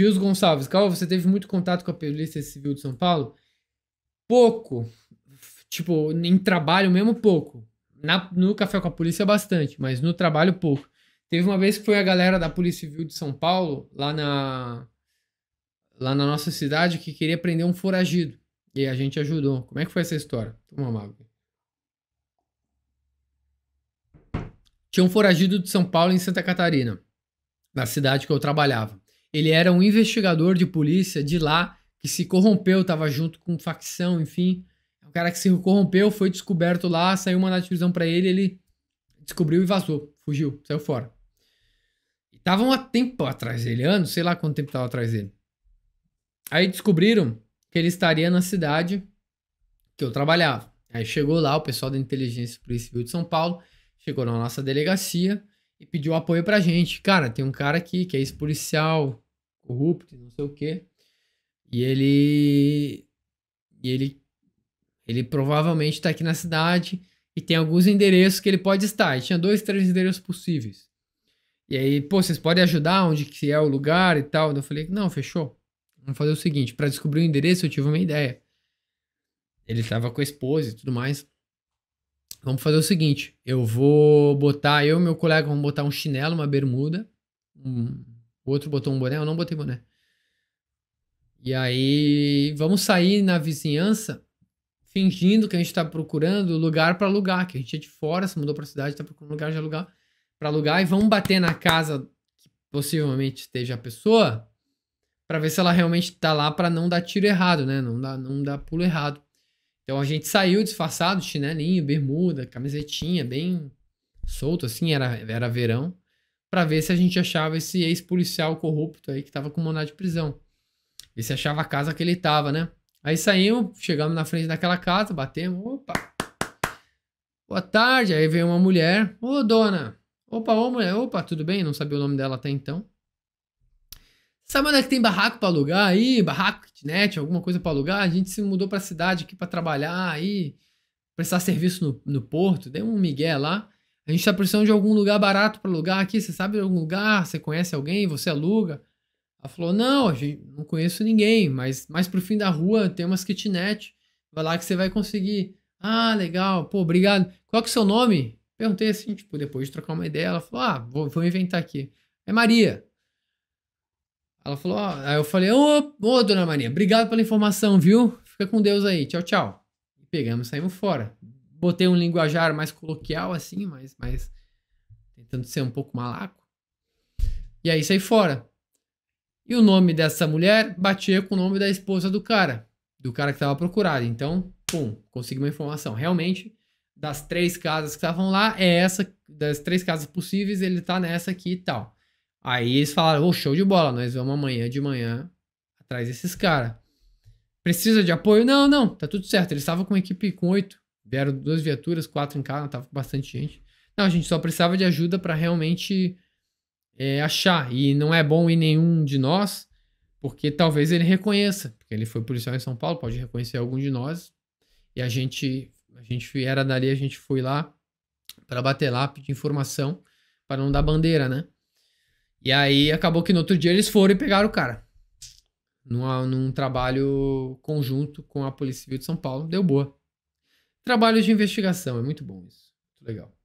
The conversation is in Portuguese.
Dias Gonçalves, Calma, você teve muito contato com a Polícia Civil de São Paulo? Pouco. Tipo, em trabalho mesmo, pouco. Na, no Café com a Polícia, bastante, mas no trabalho, pouco. Teve uma vez que foi a galera da Polícia Civil de São Paulo, lá na, lá na nossa cidade, que queria prender um foragido. E a gente ajudou. Como é que foi essa história? Toma uma água. Tinha um foragido de São Paulo em Santa Catarina, na cidade que eu trabalhava. Ele era um investigador de polícia de lá que se corrompeu, estava junto com facção, enfim. O cara que se corrompeu foi descoberto lá, saiu uma de prisão para ele, ele descobriu e vazou, fugiu, saiu fora. Estavam há tempo atrás dele, anos, sei lá quanto tempo estava atrás dele. Aí descobriram que ele estaria na cidade que eu trabalhava. Aí chegou lá o pessoal da inteligência policial de São Paulo, chegou na nossa delegacia, e pediu apoio pra gente. Cara, tem um cara aqui que é ex-policial, corrupto, não sei o quê. E ele. E ele. Ele provavelmente tá aqui na cidade e tem alguns endereços que ele pode estar. E tinha dois, três endereços possíveis. E aí, pô, vocês podem ajudar onde que é o lugar e tal? Eu falei, não, fechou. Vamos fazer o seguinte, para descobrir o endereço eu tive uma ideia. Ele tava com a esposa e tudo mais. Vamos fazer o seguinte: eu vou botar, eu e meu colega vamos botar um chinelo, uma bermuda. Um, o outro botou um boné, eu não botei boné. E aí vamos sair na vizinhança fingindo que a gente está procurando lugar para alugar, que a gente é de fora, se mudou para cidade, está procurando lugar de alugar, para alugar e vamos bater na casa que possivelmente esteja a pessoa para ver se ela realmente está lá para não dar tiro errado, né? Não dá, não dá pulo errado. Então a gente saiu disfarçado, chinelinho, bermuda, camisetinha, bem solto assim, era, era verão, para ver se a gente achava esse ex-policial corrupto aí que tava com mandado de prisão. E se achava a casa que ele tava, né? Aí saímos, chegamos na frente daquela casa, batemos, opa. Boa tarde, aí veio uma mulher. Ô, dona. Opa, ô mulher, opa, tudo bem? Não sabia o nome dela até então. Sabe onde é que tem barraco para alugar aí? Barraco, kitnet, alguma coisa para alugar? A gente se mudou para cidade aqui para trabalhar aí, prestar serviço no, no porto, deu um migué lá. A gente tá precisando de algum lugar barato para alugar aqui. Você sabe de algum lugar? Você conhece alguém? Você aluga? Ela falou: Não, não conheço ninguém, mas mais pro fim da rua tem umas kitnet. Vai lá que você vai conseguir. Ah, legal, pô, obrigado. Qual que é o seu nome? Perguntei assim, tipo, depois de trocar uma ideia, ela falou: Ah, vou, vou inventar aqui. É Maria. Ela falou, ó, aí eu falei, ô, ô, dona Maria, obrigado pela informação, viu? Fica com Deus aí, tchau, tchau. E pegamos, saímos fora. Botei um linguajar mais coloquial, assim, mas, mas tentando ser um pouco malaco. E aí saí fora. E o nome dessa mulher batia com o nome da esposa do cara, do cara que estava procurado. Então, pum, consegui uma informação. Realmente, das três casas que estavam lá, é essa, das três casas possíveis, ele tá nessa aqui e tal. Aí eles falaram, ô, oh, show de bola, nós vamos amanhã de manhã atrás desses caras. Precisa de apoio? Não, não, tá tudo certo. Eles estavam com uma equipe com oito. Vieram duas viaturas, quatro em casa, tava com bastante gente. Não, a gente só precisava de ajuda para realmente é, achar. E não é bom ir nenhum de nós, porque talvez ele reconheça. Porque ele foi policial em São Paulo, pode reconhecer algum de nós. E a gente, a gente era dali, a gente foi lá para bater lá, pedir informação, para não dar bandeira, né? E aí acabou que no outro dia eles foram e pegaram o cara. num trabalho conjunto com a Polícia Civil de São Paulo. Deu boa. Trabalho de investigação, é muito bom isso. Muito legal.